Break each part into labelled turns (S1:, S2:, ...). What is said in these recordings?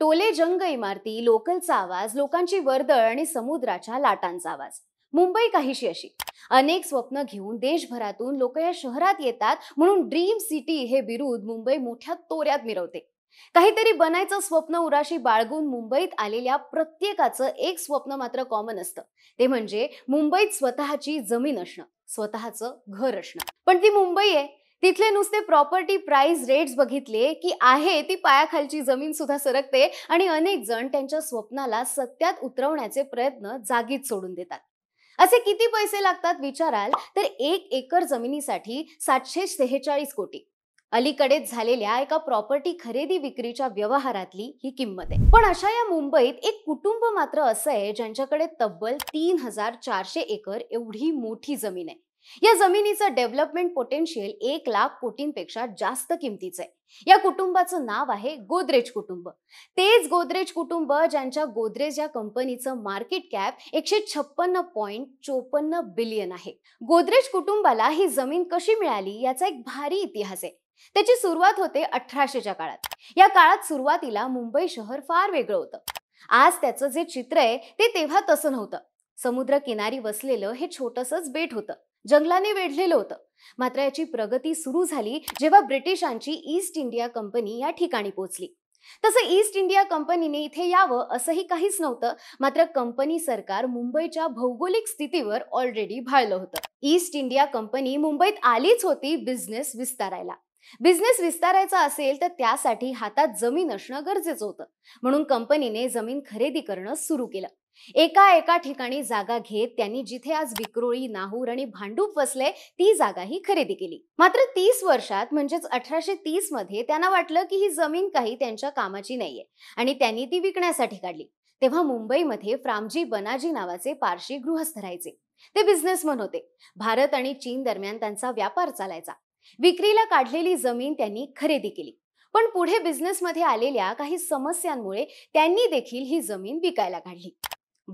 S1: टोले जंग इमारती लोकलचा आवाज लोकांची वर्दळ आणि समुद्राच्या लाटांचा आवाज मुंबई काहीशी अशी अनेक स्वप्न घेऊन देशभरातून लोक या शहरात येतात म्हणून ड्रीम सिटी हे बिरुद मुंबई मोठ्या तोऱ्यात मिरवते काहीतरी बनायचं स्वप्न उराशी बाळगून मुंबईत आलेल्या प्रत्येकाचं एक स्वप्न मात्र कॉमन असतं ते म्हणजे मुंबईत स्वतःची जमीन असणं स्वतःचं घर असणं पण ती मुंबई आहे तिथले नुसते प्रॉपर्टी प्राइस रेट्स बघितले की आहे ती पायाखालची जमीन सुद्धा सरकते आणि अनेक जण त्यांच्या स्वप्नाला सत्यात उतरवण्याचे प्रयत्न जागीच सोडून देतात असे किती पैसे लागतात विचाराल तर एक एकर जमिनीसाठी सातशे सेहेचाळीस कोटी अलीकडेच झालेल्या एका प्रॉपर्टी खरेदी विक्रीच्या व्यवहारातली ही किंमत आहे पण अशा या मुंबईत एक कुटुंब मात्र असं आहे ज्यांच्याकडे तब्बल तीन हजार चारशे एकर एवढी मोठी जमीन आहे या जमिनीचं डेव्हलपमेंट पोटेन्शियल एक लाख कोटींपेक्षा जास्त किमतीचं आहे या कुटुंबाचं नाव आहे गोदरेज कुटुंब तेच गोदरेज कुटुंब ज्यांच्या गोदरेज या कंपनीचं मार्केट कॅप एकशे छप्पन्न पॉईंट चोपन्न बिलियन आहे गोदरेज कुटुंबाला ही जमीन कशी मिळाली याचा एक भारी इतिहास आहे त्याची सुरुवात होते अठराशेच्या काळात या काळात सुरुवातीला मुंबई शहर फार वेगळं होतं आज त्याचं जे चित्र आहे ते तेव्हा तसं नव्हतं समुद्र किनारी वसलेलं हे छोटसच बेट होतं जंगलाने वेढलेलं होतं मात्र याची प्रगती सुरू झाली जेव्हा ब्रिटिशांची ईस्ट इंडिया कंपनी या ठिकाणी पोहोचली तसं ईस्ट इंडिया कंपनीने इथे यावं असंही काहीच नव्हतं मात्र कंपनी सरकार मुंबईच्या भौगोलिक स्थितीवर ऑलरेडी भाळलं होतं ईस्ट इंडिया कंपनी मुंबईत आलीच होती बिझनेस विस्तारायला बिझनेस विस्तारायचा असेल तर त्यासाठी हातात जमीन असणं गरजेचं होतं म्हणून कंपनीने जमीन खरेदी करणं सुरू केलं एका एका ठिकाणी जागा घेत त्यांनी जिथे आज विक्रोळी नाहूर आणि भांडूप वसले ती जागा ही खरेदी केली मात्र तीस वर्षात म्हणजेच अठराशे तीस मध्ये त्यांना वाटलं की ही जमीन काही त्यांच्या कामाची नाहीये आणि त्यांनी ती विकण्यासाठी काढली तेव्हा मुंबईमध्ये फ्रामजी बनाजी नावाचे पारशी गृहस्थ राहायचे ते बिझनेसमन होते भारत आणि चीन दरम्यान त्यांचा व्यापार चालायचा विक्रीला काढलेली जमीन त्यांनी खरेदी केली पण पुढे बिझनेसमध्ये आलेल्या काही समस्यांमुळे त्यांनी देखील ही जमीन विकायला काढली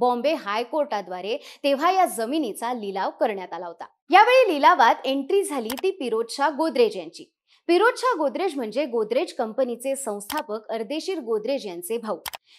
S1: बॉम्बे हायकोर्टाद्वारे तेव्हा या जमिनीचा लिलाव करण्यात आला होता यावेळी लिलावात एंट्री झाली ती पिरोजशा गोदरेज यांची पिरोजशा गोदरेज म्हणजे गोदरेज कंपनीचे संस्थापक अर्देशीर गोदरेज यांचे भाऊ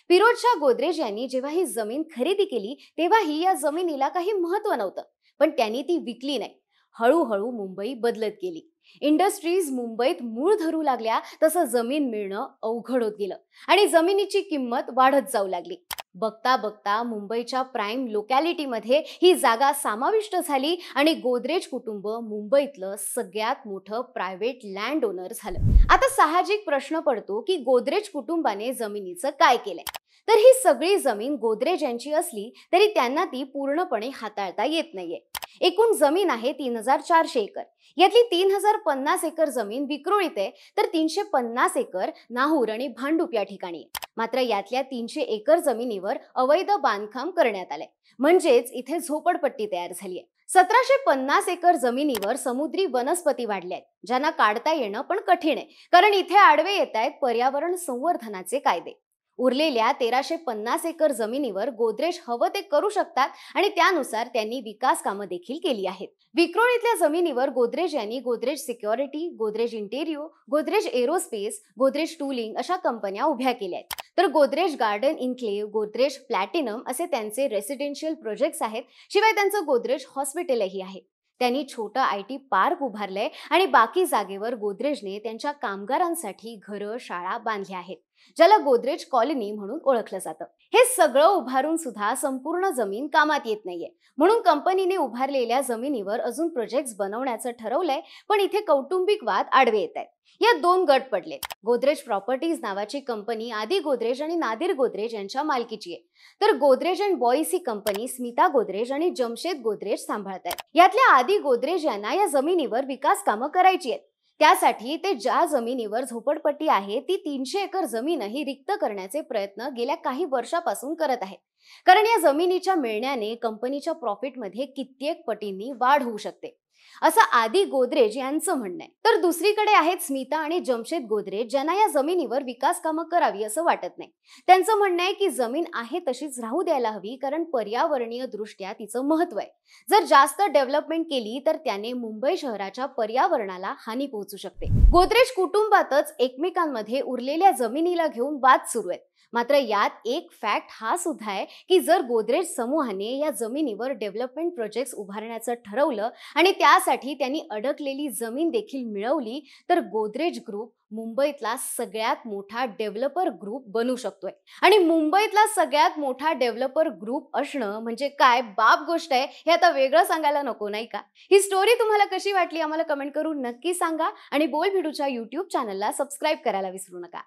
S1: पिरोजशा गोदरेज यांनी जेव्हा ही जमीन खरेदी केली तेव्हा ही या जमिनीला काही महत्व नव्हतं पण त्यांनी ती विकली नाही हळूहळू मुंबई बदलत गेली इंडस्ट्रीज मुंबईत मूळ धरू लागल्या तसं जमीन मिळणं अवघड होत गेलं आणि जमिनीची किंमत वाढत जाऊ लागली बघता बघता मुंबईच्या प्राईम लोकॅलिटीमध्ये ही जागा समाविष्ट झाली आणि गोदरेज कुटुंब मुंबईतलं सगळ्यात मोठं प्रायव्हेट लँड ओनर झालं आता साहजिक प्रश्न पडतो की गोदरेज कुटुंबाने जमिनीचं काय केलंय तर ही सगळी जमीन गोदरेज यांची असली तरी त्यांना ती पूर्णपणे हाताळता येत नाहीये एकूण जमीन आहे तीन हजार चारशे एकर यातली तीन हजार पन्नास एकर जमीन विक्रोळीत आहे तर तीनशे पन्नास एकर नाहूर आणि भांडूप या ठिकाणी आहे मात्र यातल्या तीनशे एकर जमिनीवर अवैध बांधकाम करण्यात आलंय म्हणजेच इथे झोपडपट्टी तयार झाली आहे सतराशे पन्नास एकर जमिनीवर समुद्री वनस्पती वाढल्या आहेत ज्यांना काढता येणं पण कठीण आहे कारण इथे आडवे येत आहेत पर्यावरण संवर्धनाचे कायदे उरलेल्या तेराशे पन्नास एकर जमिनीवर गोदरेज हवं ते करू शकतात आणि त्यानुसार त्यांनी विकास कामं देखील केली आहेत विक्रोळीतल्या जमिनीवर गोदरेज यांनी Godrej security Godrej Interio Godrej aerospace Godrej tooling अशा कंपन्या उभ्या केल्या आहेत तर Godrej garden enclave Godrej platinum असे त्यांचे रेसिडेन्शियल प्रोजेक्ट्स आहेत शिवाय त्यांचं गोदरेज हॉस्पिटलही आहे त्यांनी छोटं आय टी पार्क उभारलंय आणि बाकी जागेवर गोदरेजने त्यांच्या कामगारांसाठी घरं शाळा बांधल्या आहेत ज्याला गोदरेज कॉलनी म्हणून ओळखलं जातं हे सगळं उभारून सुद्धा संपूर्ण जमीन कामात येत नाहीये म्हणून कंपनीने उभारलेल्या जमिनीवर अजून प्रोजेक्ट बनवण्याचं ठरवलंय पण इथे कौटुंबिक वाद आडवे येत आहेत या दोन गट पडले गोदरेज प्रॉपर्टीज नावाची कंपनी आदी गोदरेज आणि नादिर गोदरेज यांच्या मालकीची आहे तर गोदरेज अँड बॉईस ही कंपनी स्मिता गोदरेज आणि जमशेद गोदरेज सांभाळत आहेत यातल्या आदी गोदरेज यांना या जमिनीवर विकास कामं करायची आहेत त्यासाठी ते ज्या जमिनीवर झोपडपट्टी आहे ती तीनशे एकर जमीनही रिक्त करण्याचे प्रयत्न गेल्या काही वर्षापासून करत आहेत कारण या जमिनीच्या मिळण्याने कंपनीच्या प्रॉफिटमध्ये कित्येक पटींनी वाढ होऊ शकते असं आदी गोदरेज यांचं म्हणणं आहे तर दुसरीकडे आहेत स्मिता आणि जमशेद गोदरेज ज्यांना या जमिनीवर विकास कामं करावी असं वाटत नाही त्यांचं म्हणणं आहे की जमीन आहे तशीच राहू द्यायला हवी कारण पर्यावरणीय दृष्ट्या तिचं महत्व आहे जर जास्त डेव्हलपमेंट केली तर त्याने मुंबई शहराच्या पर्यावरणाला हानी पोहोचू शकते गोदरेज कुटुंबातच एकमेकांमध्ये उरलेल्या जमिनीला घेऊन वाद सुरू आहेत मात्र यात एक फॅक्ट हा सुद्धा आहे की जर गोदरेज समूहाने या जमिनीवर डेव्हलपमेंट प्रोजेक्ट उभारण्याचं ठरवलं आणि त्या साठी त्यांनी अडकलेली जमीन देखील मिळवली तर गोदरेज ग्रुप मुंबईतला सगळ्यात मोठा डेव्हलपर ग्रुप बनू शकतोय आणि मुंबईतला सगळ्यात मोठा डेव्हलपर ग्रुप असणं म्हणजे काय बाप गोष्ट आहे हे आता वेगळं सांगायला नको नाही का ही स्टोरी तुम्हाला कशी वाटली आम्हाला कमेंट करून नक्की सांगा आणि बोल भिडूच्या युट्यूब चॅनलला सबस्क्राईब करायला विसरू नका